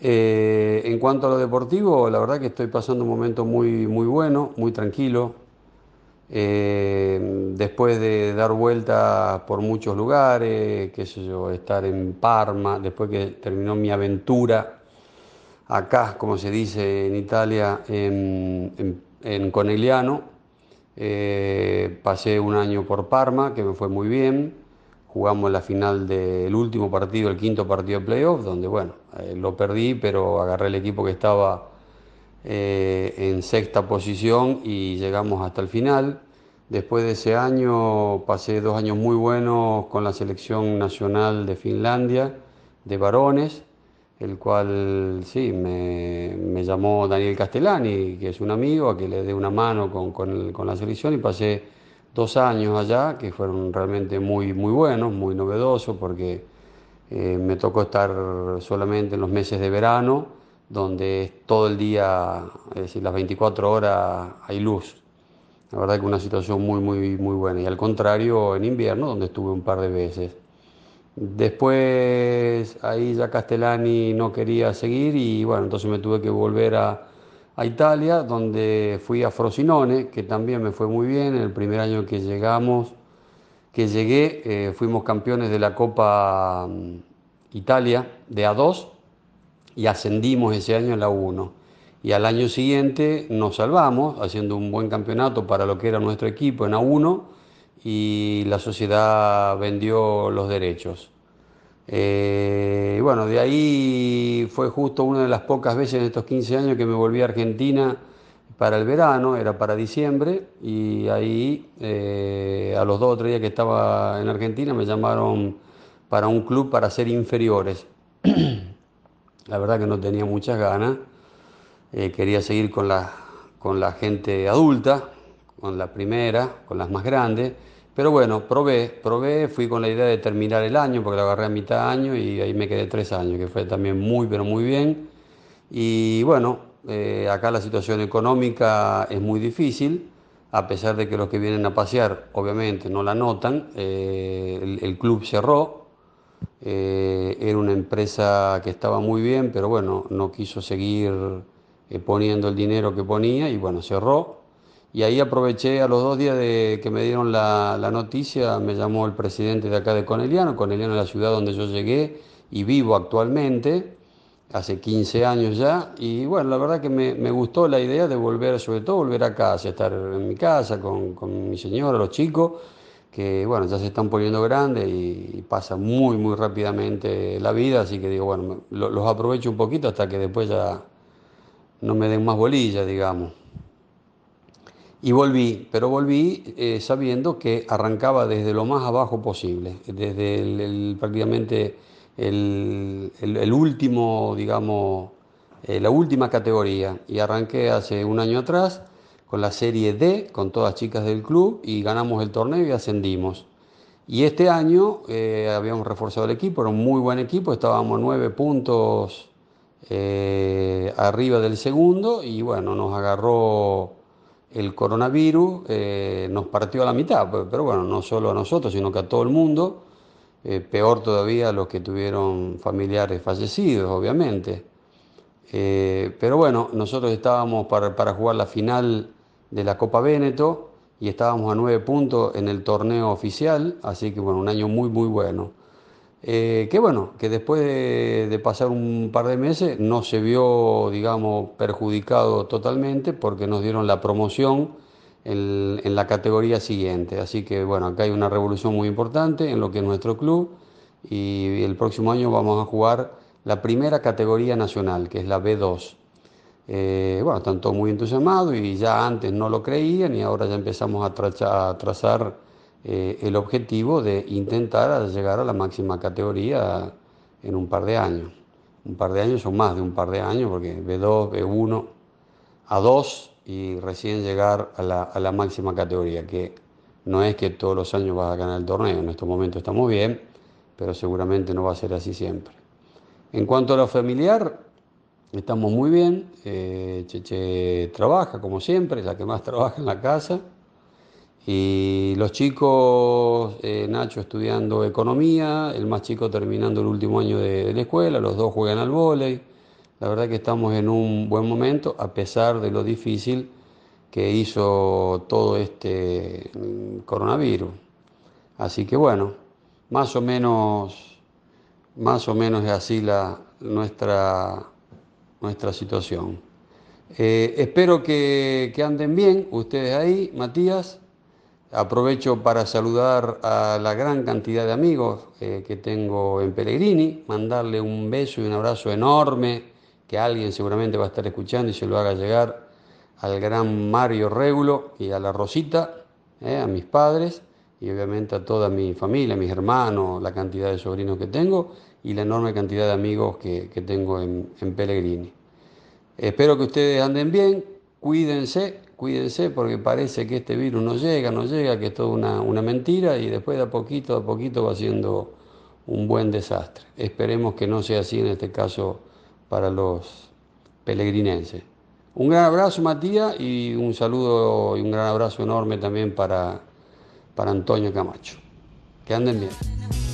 Eh, en cuanto a lo deportivo, la verdad que estoy pasando un momento muy, muy bueno, muy tranquilo. Eh, después de dar vueltas por muchos lugares, qué sé yo, estar en Parma, después que terminó mi aventura acá, como se dice en Italia, en, Conegliano, eh, pasé un año por Parma, que me fue muy bien jugamos la final del último partido, el quinto partido de playoff, donde bueno, eh, lo perdí, pero agarré el equipo que estaba eh, en sexta posición y llegamos hasta el final. Después de ese año pasé dos años muy buenos con la selección nacional de Finlandia de varones, el cual sí, me, llamó Daniel Castellani, que es un amigo, a que le dé una mano con la selección y pasé dos años allá, que fueron realmente muy, muy buenos, muy novedosos, porque eh, me tocó estar solamente en los meses de verano, donde todo el día, es decir, las 24 horas hay luz. La verdad que una situación muy, muy, muy buena. Y al contrario, en invierno, donde estuve un par de veces. Después ahí ya Castellani no quería seguir y bueno, entonces me tuve que volver a, a Italia, donde fui a Frosinone, que también me fue muy bien. El primer año que llegamos, que llegué, eh, fuimos campeones de la Copa mm, Italia de A2 y ascendimos ese año a la 1. Y al año siguiente nos salvamos, haciendo un buen campeonato para lo que era nuestro equipo en A1 y la sociedad vendió los derechos. Eh, y bueno, de ahí fue justo una de las pocas veces en estos 15 años que me volví a Argentina para el verano, era para diciembre, y ahí eh, a los dos o tres días que estaba en Argentina me llamaron para un club para ser inferiores. la verdad que no tenía muchas ganas, eh, quería seguir con la, con la gente adulta, con la primera, con las más grandes pero bueno, probé, probé, fui con la idea de terminar el año, porque lo agarré a mitad de año y ahí me quedé tres años, que fue también muy, pero muy bien. Y bueno, eh, acá la situación económica es muy difícil, a pesar de que los que vienen a pasear, obviamente, no la notan. Eh, el, club cerró, eh, era una empresa que estaba muy bien, pero bueno, no quiso seguir poniendo el dinero que ponía y bueno, cerró. Y ahí aproveché a los dos días de que me dieron la, noticia, me llamó el presidente de acá de Coneliano, Coneliano es la ciudad donde yo llegué y vivo actualmente, hace 15 años ya, y bueno, la verdad que me, gustó la idea de volver, sobre todo volver a casa, estar en mi casa con, mi señora, los chicos, que bueno, ya se están poniendo grandes y, pasa muy, muy rápidamente la vida, así que digo, bueno, los aprovecho un poquito hasta que después ya no me den más bolilla, digamos. Y volví, pero volví eh, sabiendo que arrancaba desde lo más abajo posible, desde prácticamente el, último, digamos, eh, la última categoría. Y arranqué hace un año atrás con la Serie D, con todas chicas del club, y ganamos el torneo y ascendimos. Y este año eh, habíamos reforzado el equipo, era un muy buen equipo, estábamos nueve puntos arriba del segundo y bueno, nos agarró el coronavirus eh, nos partió a la mitad, pero bueno, no solo a nosotros, sino que a todo el mundo, eh, peor todavía a los que tuvieron familiares fallecidos, obviamente. Eh, pero bueno, nosotros estábamos para, para, jugar la final de la Copa Véneto y estábamos a nueve puntos en el torneo oficial, así que bueno, un año muy, muy bueno. Eh, que bueno, que después de, pasar un par de meses no se vio, digamos, perjudicado totalmente porque nos dieron la promoción en, la categoría siguiente. Así que bueno, acá hay una revolución muy importante en lo que es nuestro club y el próximo año vamos a jugar la primera categoría nacional, que es la B2. Eh, bueno, están todos muy entusiasmados y ya antes no lo creían y ahora ya empezamos a trazar eh, el objetivo de intentar llegar a la máxima categoría en un par de años. Un par de años o más de un par de años, porque B2, B1, A2 y recién llegar a la, máxima categoría, que no es que todos los años vas a ganar el torneo, en estos momentos estamos bien, pero seguramente no va a ser así siempre. En cuanto a lo familiar, estamos muy bien, eh, Cheche trabaja como siempre, es la que más trabaja en la casa. Y los chicos, eh, Nacho estudiando economía, el más chico terminando el último año de, la escuela, los dos juegan al vóley. La verdad que estamos en un buen momento, a pesar de lo difícil que hizo todo este mm, coronavirus. Así que bueno, más o menos, más o menos es así la, nuestra, nuestra situación. Eh, espero que, que anden bien ustedes ahí, Matías. Aprovecho para saludar a la gran cantidad de amigos eh, que tengo en Pellegrini, mandarle un beso y un abrazo enorme, que alguien seguramente va a estar escuchando y se lo haga llegar al gran Mario Régulo y a la Rosita, eh, a mis padres y obviamente a toda mi familia, mis hermanos, la cantidad de sobrinos que tengo y la enorme cantidad de amigos que, tengo en, en Pellegrini. Espero que ustedes anden bien, cuídense cuídense porque parece que este virus no llega, no llega, que es toda una, mentira y después de a poquito, a poquito va siendo un buen desastre. Esperemos que no sea así en este caso para los pelegrinenses. Un gran abrazo Matías y un saludo y un gran abrazo enorme también para, para Antonio Camacho. Que anden bien.